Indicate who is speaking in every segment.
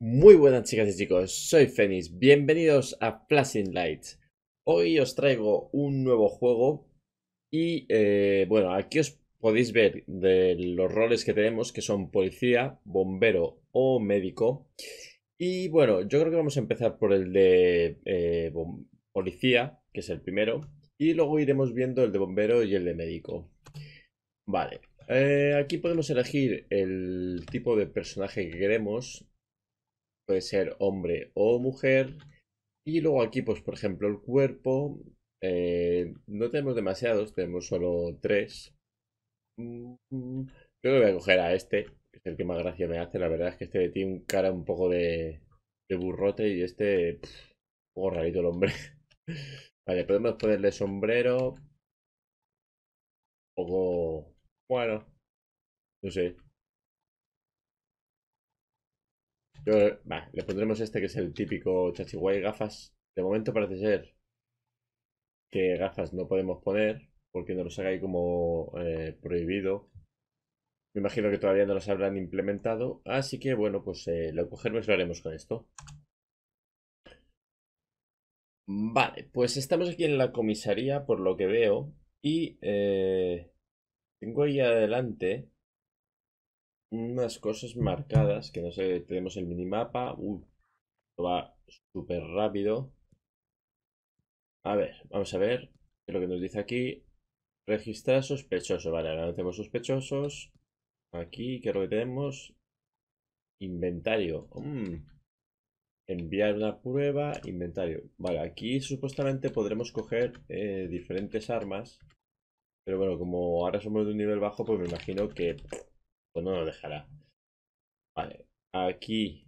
Speaker 1: Muy buenas chicas y chicos, soy Fenix, bienvenidos a Flashing Lights. Hoy os traigo un nuevo juego y eh, bueno, aquí os podéis ver de los roles que tenemos que son policía, bombero o médico. Y bueno, yo creo que vamos a empezar por el de eh, policía, que es el primero, y luego iremos viendo el de bombero y el de médico. Vale, eh, aquí podemos elegir el tipo de personaje que queremos puede ser hombre o mujer. Y luego aquí, pues por ejemplo, el cuerpo, eh, no tenemos demasiados, tenemos solo tres. Mm, creo que voy a coger a este, que es el que más gracia me hace. La verdad es que este tiene cara un poco de, burrote y este, un poco rarito el hombre. vale, podemos ponerle sombrero. Un poco, bueno, no sé, le pondremos este que es el típico chachiguay gafas. De momento parece ser que gafas no podemos poner porque no los hagáis ahí como eh, prohibido. Me imagino que todavía no los habrán implementado. Así que bueno, pues eh, lo cogeremos lo haremos con esto. Vale, pues estamos aquí en la comisaría por lo que veo. Y eh, tengo ahí adelante unas cosas marcadas, que no sé, tenemos el minimapa, esto va súper rápido. A ver, vamos a ver lo que nos dice aquí. Registrar sospechoso, vale, ahora tenemos sospechosos. Aquí, ¿qué es lo que tenemos? Inventario. Mm, enviar una prueba, inventario. Vale, aquí supuestamente podremos coger eh, diferentes armas. Pero bueno, como ahora somos de un nivel bajo, pues me imagino que no lo dejará. Vale, aquí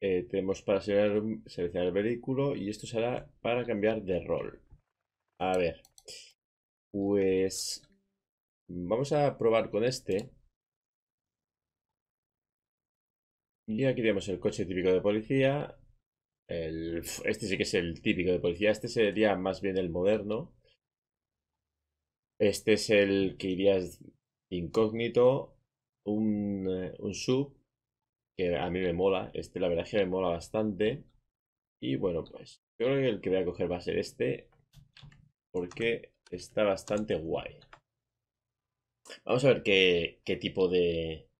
Speaker 1: eh, tenemos para seleccionar, el vehículo y esto será para cambiar de rol. A ver, pues vamos a probar con este. Y aquí tenemos el coche típico de policía. este sí que es el típico de policía. Este sería más bien el moderno. Este es el que irías incógnito. Eh, un, sub que a mí me mola. Este, la verdad es que me mola bastante. Y bueno, pues yo creo que el que voy a coger va a ser este. Porque está bastante guay. Vamos a ver qué, tipo de,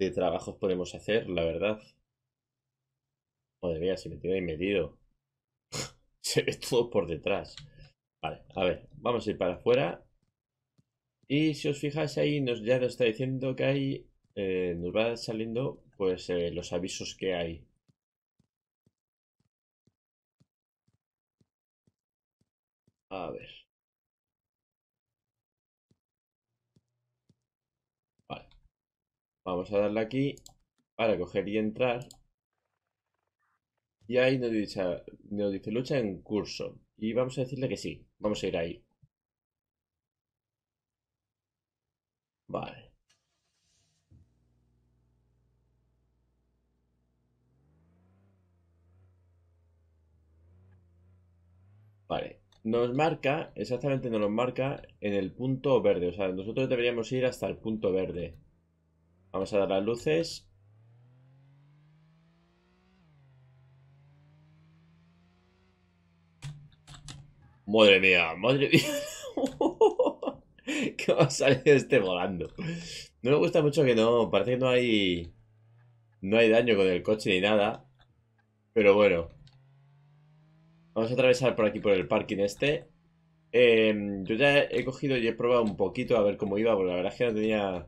Speaker 1: de trabajos podemos hacer, la verdad. Madre mía, si me tiene ahí metido. Se ve todo por detrás. Vale, a ver, vamos a ir para afuera. Y si os fijáis ahí, nos, ya nos está diciendo que ahí eh, nos va saliendo pues eh, los avisos que hay. A ver. Vale. Vamos a darle aquí para coger y entrar. Y ahí nos dice, nos dice lucha en curso. Y vamos a decirle que sí. Vamos a ir ahí. nos marca, exactamente nos marca en el punto verde. O sea, nosotros deberíamos ir hasta el punto verde. Vamos a dar las luces. Madre mía, madre mía. que va a salir este volando. No me gusta mucho que no, parece que no hay... No hay daño con el coche ni nada. Pero bueno, Vamos a atravesar por aquí, por el parking este. Em, yo ya he cogido y he probado un poquito a ver cómo iba, porque la verdad es que no tenía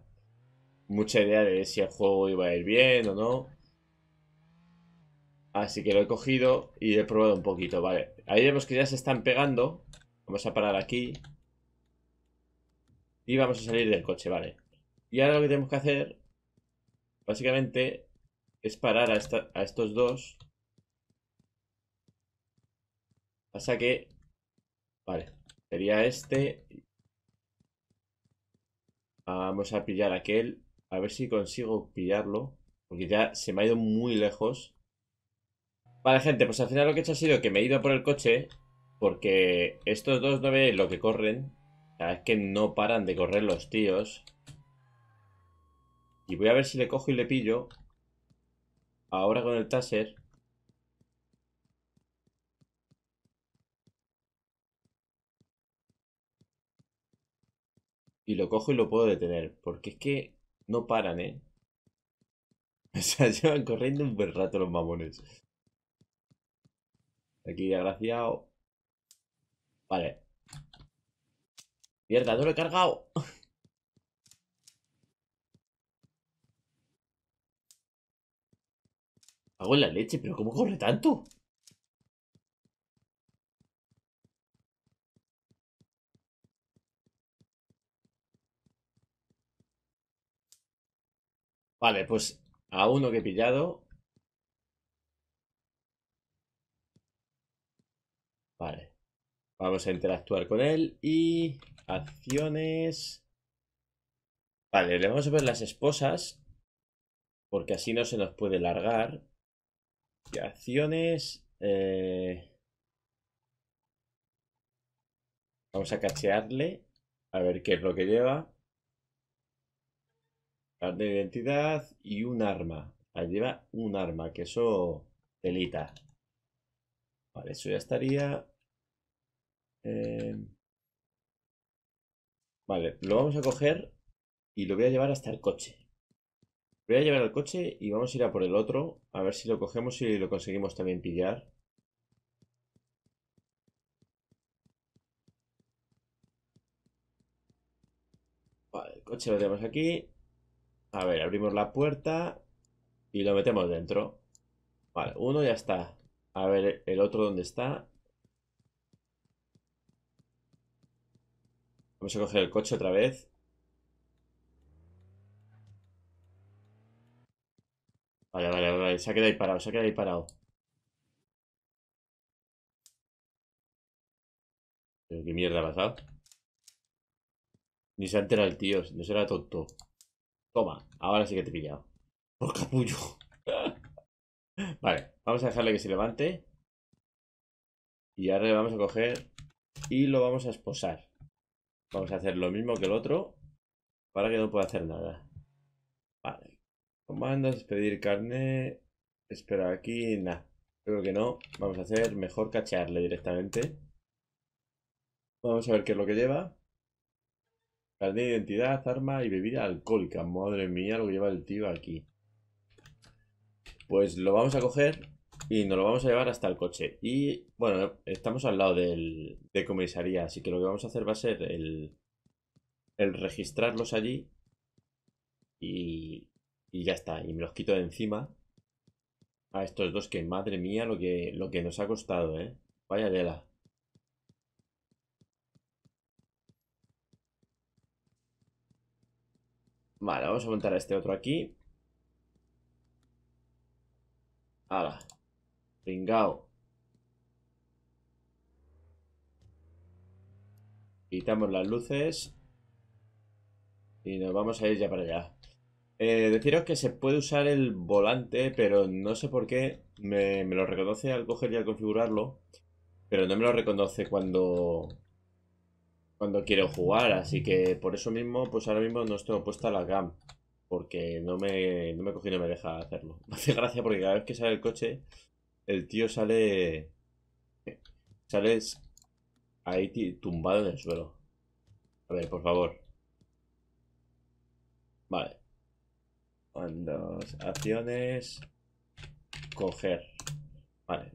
Speaker 1: mucha idea de si el juego iba a ir bien o no. Así que lo he cogido y he probado un poquito, vale. Ahí vemos que ya se están pegando. Vamos a parar aquí. Y vamos a salir del coche, vale. Y ahora lo que tenemos que hacer, básicamente, es parar a estos dos. Pasa que... Vale, sería este. Vamos a pillar aquel. A ver si consigo pillarlo. Porque ya se me ha ido muy lejos. Vale, gente, pues al final lo que he hecho ha sido que me he ido por el coche. Porque estos dos no veis lo que corren. es que no paran de correr los tíos. Y voy a ver si le cojo y le pillo. Ahora con el taser. Y lo cojo y lo puedo detener. Porque es que no paran, ¿eh? O sea, llevan corriendo un buen rato los mamones. Aquí, desgraciado. Vale. Mierda, no lo he cargado. Hago en la leche, pero ¿cómo corre tanto? Vale, pues a uno que he pillado. Vale. Vamos a interactuar con él y acciones. Vale, le vamos a ver las esposas. Porque así no se nos puede largar. Y acciones. Eh, vamos a cachearle. A ver qué es lo que lleva carta de identidad y un arma. Ahí lleva un arma, que eso delita. Vale, eso ya estaría. Eh, vale, lo vamos a coger y lo voy a llevar hasta el coche. voy a llevar al coche y vamos a ir a por el otro. A ver si lo cogemos y lo conseguimos también pillar. Vale, el coche lo tenemos aquí. A ver, abrimos la puerta y lo metemos dentro. Vale, uno ya está. A ver, el otro dónde está. Vamos a coger el coche otra vez. Vale, vale, vale. Se ha quedado ahí parado, se ha quedado ahí parado. ¿Pero qué mierda ha pasado? Ni se ha enterado el tío, no será tonto. Toma, ahora sí que te he pillado. Por capullo. vale, vamos a dejarle que se levante. Y ahora le vamos a coger y lo vamos a esposar. Vamos a hacer lo mismo que el otro para que no pueda hacer nada. Vale. Comandos, pedir carne. Espera aquí, nada. Creo que no. Vamos a hacer mejor cacharle directamente. Vamos a ver qué es lo que lleva. Carnet de identidad, arma y bebida alcohólica. Madre mía, lo lleva el tío aquí. Pues lo vamos a coger y nos lo vamos a llevar hasta el coche. Y bueno, estamos al lado de comisaría, así que lo que vamos a hacer va a ser el, el registrarlos allí y, y, ya está. Y me los quito de encima a estos dos que madre mía lo que, lo que nos ha costado, ¿eh? Vaya tela. Vale, vamos a montar a este otro aquí. Ahora. ringao. Quitamos las luces. Y nos vamos a ir ya para allá. Eh, deciros que se puede usar el volante, pero no sé por qué. me lo reconoce al coger y al configurarlo. Pero no me lo reconoce cuando, cuando quiero jugar, así que por eso mismo, pues ahora mismo no estoy a la GAM porque no me, no me cogí, no me deja hacerlo. Me hace gracia porque cada vez que sale el coche, el tío sale, sales ahí tumbado en el suelo. A ver, por favor. Vale. Cuando acciones, coger. Vale.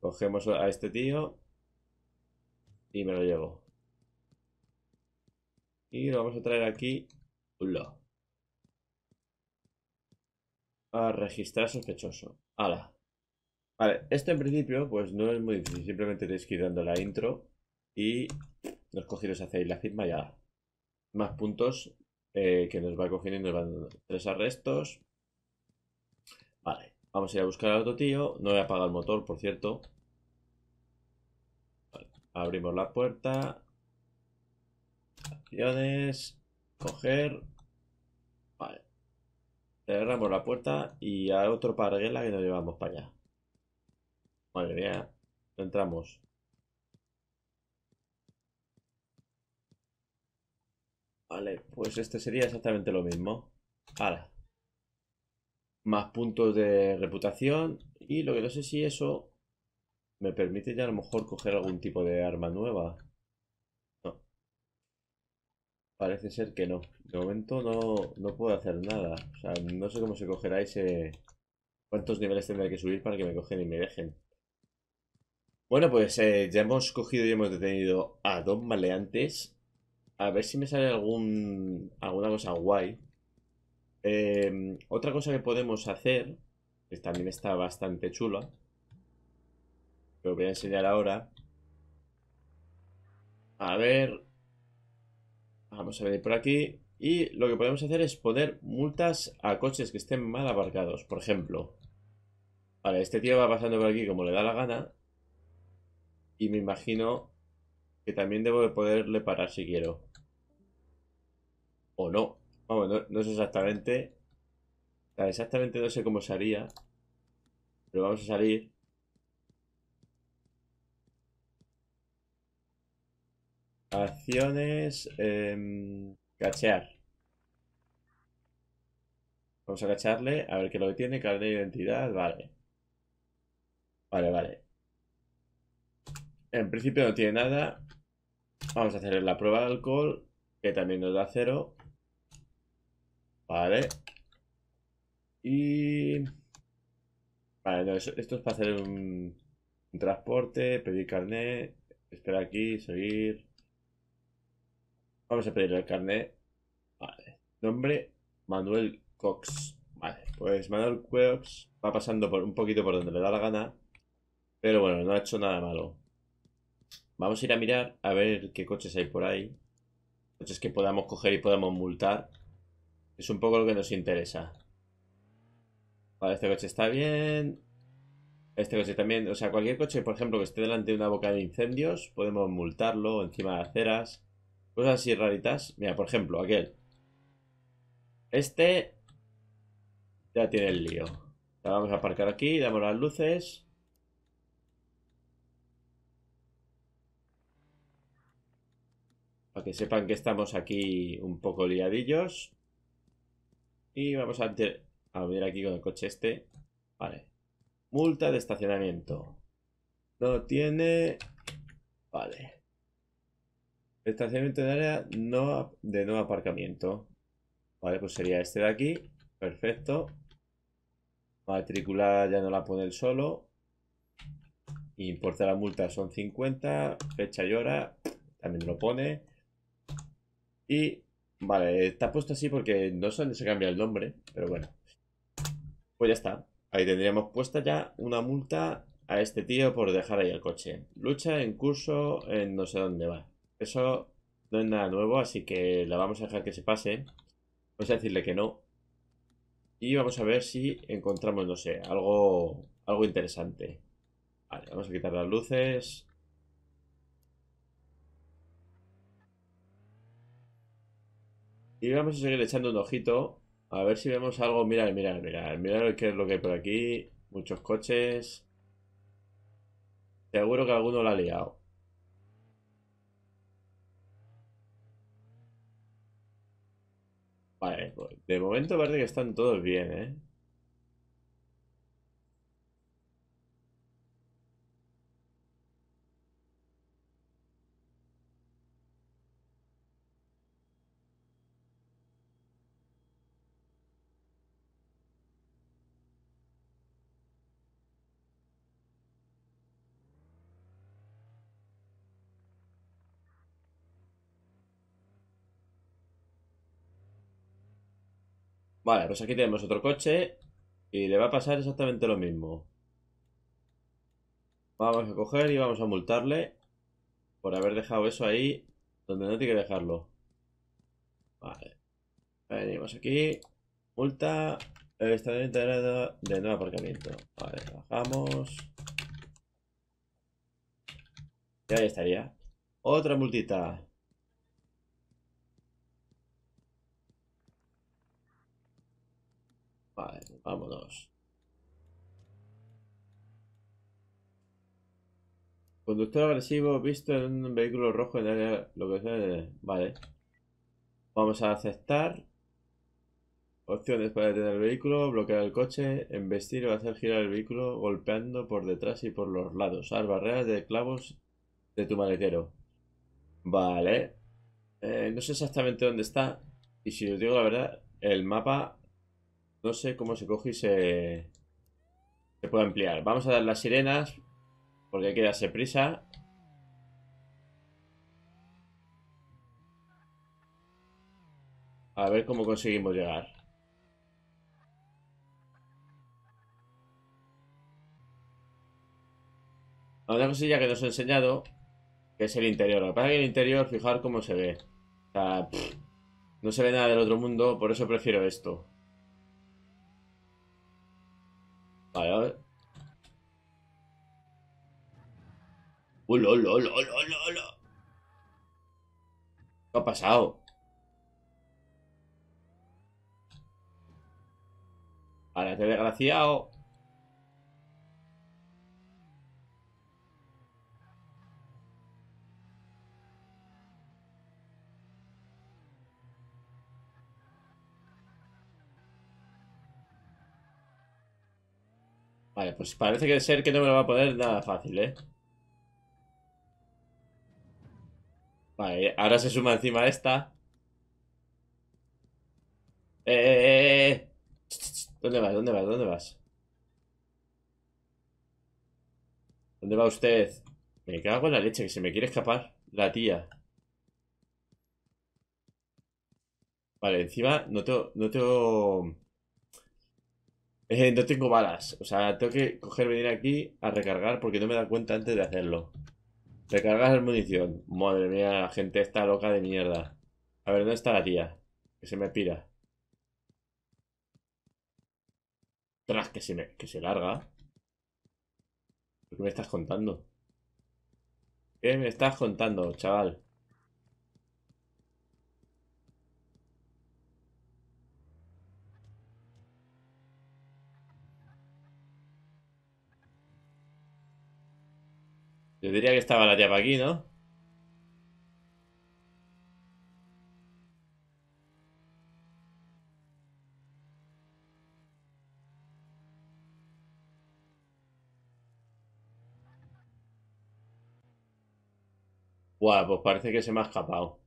Speaker 1: Cogemos a este tío y me lo llevo. Y lo vamos a traer aquí. Lo. A registrar sospechoso. Ala. Vale, esto en principio pues no es muy difícil. Simplemente tenéis que ir dando la intro y nos cogidos hacéis la firma ya. Más puntos eh, que nos va cogiendo tres arrestos. Vale, vamos a ir a buscar al otro tío. No voy a apagar el motor, por cierto. abrimos la puerta coger. Vale. Cerramos la puerta y a otro parguela que nos llevamos para allá. Madre mía. Entramos. Vale, pues este sería exactamente lo mismo. Ahora. Más puntos de reputación. Y lo que no sé si eso me permite ya a lo mejor coger algún tipo de arma nueva. Parece ser que no. De momento no, puedo hacer nada. O sea, no sé cómo se cogerá ese... ¿Cuántos niveles tendré que subir para que me cogen y me dejen? Bueno, pues eh, ya hemos cogido y hemos detenido a dos maleantes. A ver si me sale algún alguna cosa guay. Em, otra cosa que podemos hacer, que también está bastante chula, que os voy a enseñar ahora. A ver, Vamos a venir por aquí. Y lo que podemos hacer es poner multas a coches que estén mal abarcados Por ejemplo, vale, este tío va pasando por aquí como le da la gana. Y me imagino que también debo de poderle parar si quiero. O no. Vamos, no, sé exactamente. Exactamente no sé cómo salía Pero vamos a salir. Acciones. Em, cachear. Vamos a cacharle, a ver qué lo que tiene, carnet de identidad, vale. Vale, vale. En principio no tiene nada. Vamos a hacerle la prueba de alcohol, que también nos da cero. Vale. Y... Vale, esto es para hacer un, un transporte, pedir carnet, esperar aquí, seguir... Vamos a pedir el carnet. Vale. Nombre Manuel Cox. Vale, pues Manuel Cox va pasando por un poquito por donde le da la gana. Pero bueno, no ha hecho nada malo. Vamos a ir a mirar a ver qué coches hay por ahí. Coches que podamos coger y podamos multar. Es un poco lo que nos interesa. Vale, este coche está bien. Este coche también. O sea, cualquier coche, por ejemplo, que esté delante de una boca de incendios, podemos multarlo encima de aceras. Cosas así raritas. Mira, por ejemplo, aquel. Este ya tiene el lío. vamos a aparcar aquí, damos las luces. Para que sepan que estamos aquí un poco liadillos. Y vamos a, a venir aquí con el coche este. Vale. Multa de estacionamiento. No tiene... Vale. Estacionamiento de área no, de no aparcamiento. Vale, pues sería este de aquí. Perfecto. Matriculada ya no la pone el solo. Importa la multa son 50. Fecha y hora también lo pone. Y vale, está puesto así porque no sé dónde se cambia el nombre, pero bueno. Pues ya está. Ahí tendríamos puesta ya una multa a este tío por dejar ahí el coche. Lucha en curso en no sé dónde va. Eso no es nada nuevo, así que la vamos a dejar que se pase. Vamos a decirle que no. Y vamos a ver si encontramos, no sé, algo, algo interesante. Vale, vamos a quitar las luces. Y vamos a seguir echando un ojito. A ver si vemos algo. Mirad, mirad, mirad. Mirad qué es lo que hay por aquí. Muchos coches. Seguro que alguno lo ha liado. Pues, de momento parece que están todos bien, ¿eh? Vale, pues aquí tenemos otro coche y le va a pasar exactamente lo mismo. Vamos a coger y vamos a multarle por haber dejado eso ahí donde no tiene que dejarlo. Vale. Venimos aquí. Multa. El integrado de nuevo aparcamiento. Vale, bajamos. Y ahí estaría. Otra multita. Vale, vámonos. Conductor agresivo visto en un vehículo rojo en área localizada. Vale. Vamos a aceptar. Opciones para detener el vehículo, bloquear el coche, embestir o hacer girar el vehículo golpeando por detrás y por los lados. Usar barreras de clavos de tu maletero. Vale. Eh, no sé exactamente dónde está. Y si os digo la verdad, el mapa no sé cómo se coge y se, se puede ampliar. Vamos a dar las sirenas, porque hay que darse prisa. A ver cómo conseguimos llegar. Una cosilla que nos he enseñado, que es el interior. Lo que pasa es que el interior, fijar cómo se ve. O sea, no se ve nada del otro mundo, por eso prefiero esto. A ver. ¡Hola, lo, lo, lo, lo, lo qué ha pasado? Ahora este desgraciado. Vale, pues parece que ser que no me lo va a poner nada fácil, ¿eh? Vale, ahora se suma encima esta. ¡Eh, eh, eh! eh! eh. dónde vas? ¿Dónde vas? ¿Dónde vas? ¿Dónde va usted? Me cago en la leche, que se me quiere escapar la tía. Vale, encima no te, No tengo no tengo balas. O sea, tengo que coger, venir aquí a recargar porque no me da cuenta antes de hacerlo. Recargar munición. Madre mía, la gente está loca de mierda. A ver, ¿dónde está la tía? Que se me pira. Tras, que se me... que se larga. ¿Qué me estás contando? ¿Qué me estás contando, chaval? Yo diría que estaba la llave aquí, ¿no? Guau, pues parece que se me ha escapado.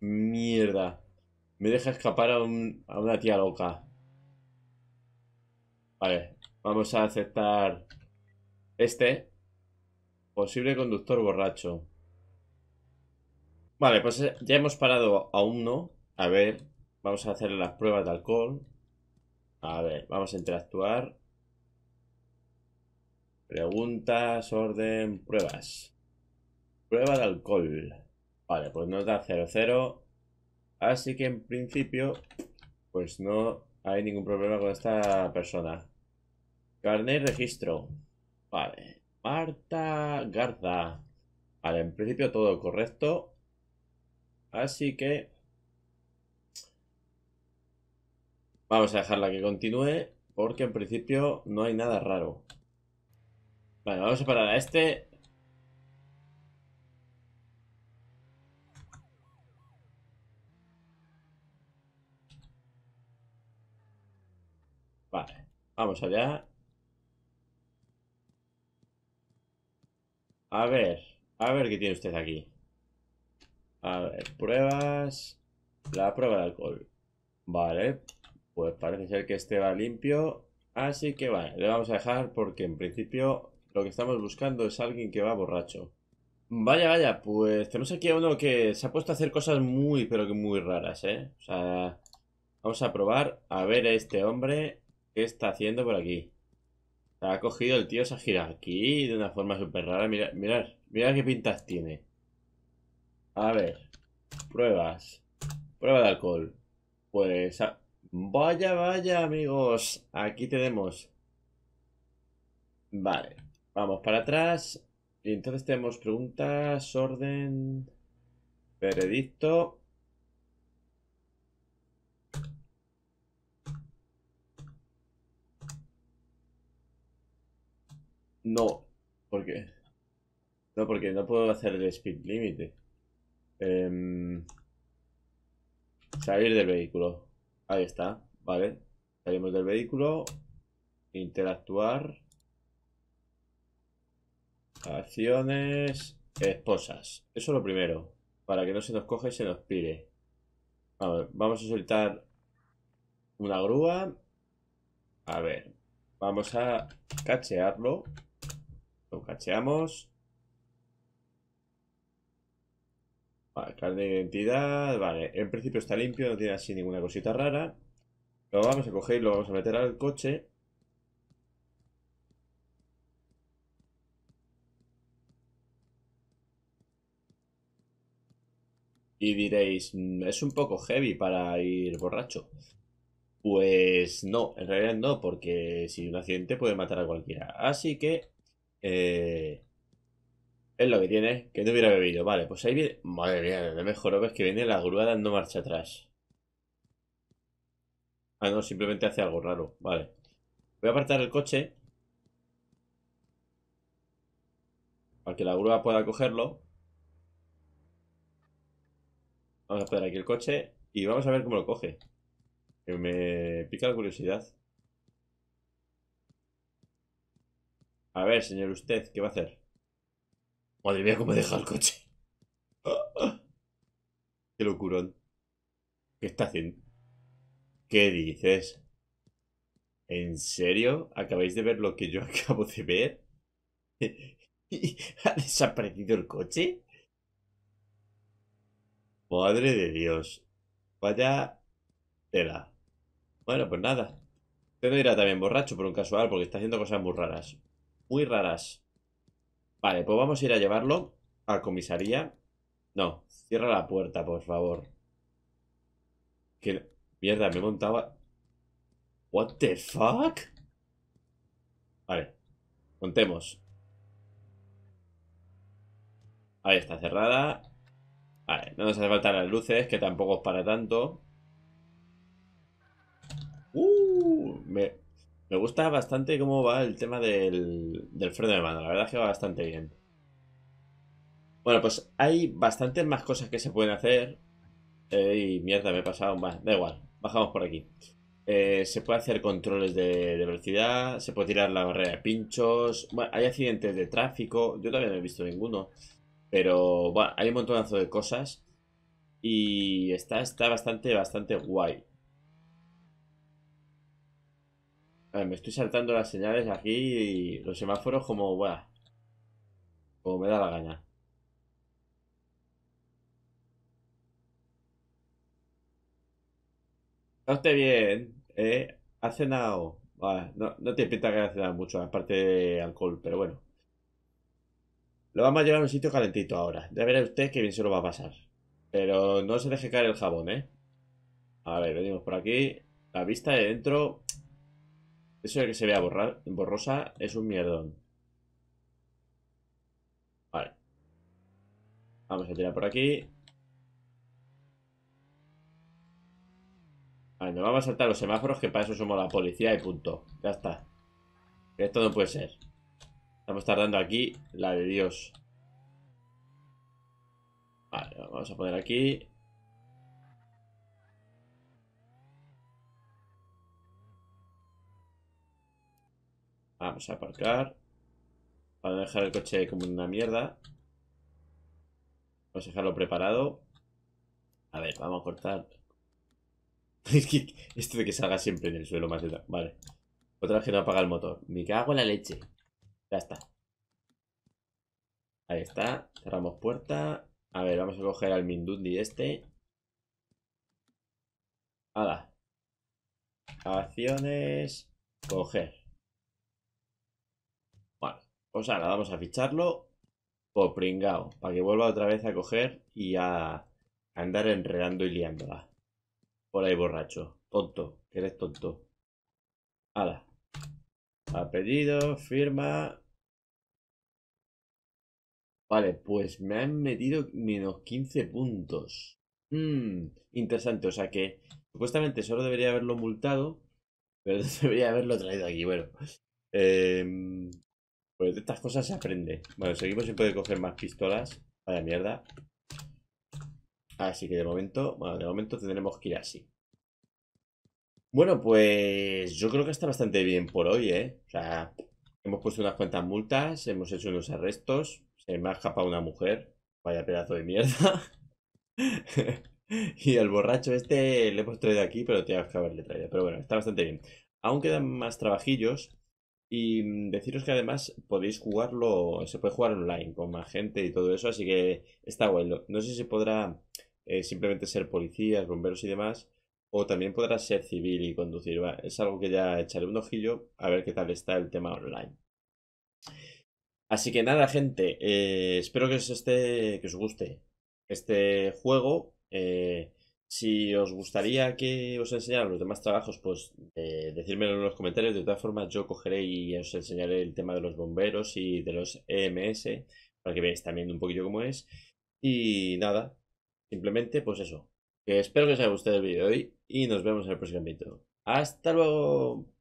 Speaker 1: Mierda. Me deja escapar a, a una tía loca. Vale, vamos a aceptar este. Posible conductor borracho. Vale, pues eh, ya hemos parado a uno. A ver, vamos a hacer las pruebas de alcohol. A ver, vamos a interactuar. Preguntas, orden, pruebas. Prueba de alcohol. Vale, pues nos da 0-0. Así que en principio, pues no hay ningún problema con esta persona. Carnet registro. Vale, Arta Garza. Vale, en principio todo correcto. Así que... Vamos a dejarla que continúe porque en principio no hay nada raro. Vale, vamos a parar a este. Vale, vamos allá. A ver, a ver qué tiene usted aquí. A ver, pruebas. La prueba de alcohol. Vale, pues parece ser que este va limpio. Así que vale, le vamos a dejar porque en principio lo que estamos buscando es alguien que va borracho. Vaya, vaya, pues tenemos aquí a uno que se ha puesto a hacer cosas muy, pero que muy raras, ¿eh? O sea, vamos a probar a ver a este hombre qué está haciendo por aquí. Ha cogido el tío esa aquí de una forma súper rara. Mira, mirad, mirad qué pintas tiene. A ver, pruebas. Prueba de alcohol. Pues, vaya, vaya, amigos. Aquí tenemos. Vale, vamos para atrás. Y entonces tenemos preguntas, orden, veredicto. No, porque no porque no puedo hacer el speed límite. Em, salir del vehículo. Ahí está, vale. Salimos del vehículo. Interactuar. Acciones. Esposas. Eso es lo primero. Para que no se nos coge y se nos pire. A ver, vamos a soltar una grúa. A ver. Vamos a cachearlo. Cacheamos. Vale, carne de identidad. Vale, en principio está limpio, no tiene así ninguna cosita rara. Lo vamos a coger y lo vamos a meter al coche. Y diréis, mm, es un poco heavy para ir borracho. Pues no, en realidad no, porque si un accidente puede matar a cualquiera. Así que eh, es lo que tiene, que no hubiera bebido. Vale, pues ahí viene... Madre mía, lo mejor es pues que viene la grúa dando marcha atrás. Ah, no, simplemente hace algo raro. Vale. Voy a apartar el coche. Para que la grúa pueda cogerlo. Vamos a poner aquí el coche. Y vamos a ver cómo lo coge. me pica la curiosidad. A ver, señor usted, ¿qué va a hacer? Madre mía, cómo deja el coche. Qué locurón. ¿Qué está haciendo? ¿Qué dices? ¿En serio? ¿Acabáis de ver lo que yo acabo de ver? ¿Ha desaparecido el coche? Madre de Dios. Vaya tela. Bueno, pues nada. Usted no irá también borracho por un casual porque está haciendo cosas muy raras muy raras. Vale, pues vamos a ir a llevarlo a comisaría. No, cierra la puerta, por favor. Que... Mierda, me montaba... What the fuck? Vale, montemos. Ahí está cerrada. Vale, no nos hace falta las luces, que tampoco es para tanto. Uh, me, me gusta bastante cómo va el tema del, freno de mano, la verdad es que va bastante bien. Bueno, pues hay bastantes más cosas que se pueden hacer. Eh, y mierda, me he pasado más. Da igual, bajamos por aquí. Eh, se puede hacer controles de, velocidad, se puede tirar la barrera de pinchos. Bueno, hay accidentes de tráfico, yo todavía no he visto ninguno. Pero bueno, hay un montonazo de cosas. Y está, está bastante, bastante guay. me estoy saltando las señales aquí y los semáforos como, bueno, como me da la gana. Está usted bien, ¿eh? Ha cenado. Vale, no, no te pinta que ha cenado mucho, aparte de alcohol, pero bueno. Lo vamos a llevar a un sitio calentito ahora. Ya verá usted qué bien se lo va a pasar. Pero no se deje caer el jabón, ¿eh? A ver, venimos por aquí. La vista de dentro eso de que se vea borrosa es un mierdón. Vale. Vamos a tirar por aquí. Vale, nos vamos a saltar los semáforos, que para eso somos la policía y punto. Ya está. Esto no puede ser. Estamos tardando aquí la de Dios. Vale, vamos a poner aquí. Vamos a aparcar. para dejar el coche como una mierda. Vamos a dejarlo preparado. A ver, vamos a cortar. Es esto de que salga siempre en el suelo más Vale. Otra vez que no apaga el motor. Me cago en la leche. Ya está. Ahí está. Cerramos puerta. A ver, vamos a coger al Mindundi este. Hala. Acciones. Coger ahora vamos a ficharlo por pringao, para que vuelva otra vez a coger y a andar enredando y liándola. Por ahí borracho, tonto, que eres tonto. Hala. Apellido, firma. Vale, pues me han metido menos 15 puntos. Mmm, interesante, o sea que supuestamente solo debería haberlo multado, pero debería haberlo traído aquí, bueno. Eh, pues de estas cosas se aprende. Bueno, seguimos sin poder coger más pistolas. Vaya mierda. Así que de momento, bueno, de momento tendremos que ir así. Bueno, pues yo creo que está bastante bien por hoy, ¿eh? O sea, hemos puesto unas cuantas multas, hemos hecho unos arrestos, se me ha escapado una mujer, vaya pedazo de mierda. y al borracho este le hemos traído aquí, pero tienes que haberle traído. Pero bueno, está bastante bien. Aún quedan más trabajillos, y mm, deciros que además podéis jugarlo, se puede jugar online con más gente y todo eso, así que está bueno. No sé si podrá eh, simplemente ser policías, bomberos y demás, o también podrá ser civil y conducir. Es algo que ya echaré un ojillo a ver qué tal está el tema online. Así que nada, gente, eh, espero que os, que os guste este juego. Eh, si os gustaría que os enseñara los demás trabajos, pues eh, decírmelo en los comentarios. De todas formas, yo cogeré y os enseñaré el tema de los bomberos y de los EMS, para que veáis también un poquillo cómo es. Y nada, simplemente pues eso. espero que os haya gustado el vídeo de hoy y nos vemos en el próximo vídeo. ¡Hasta luego!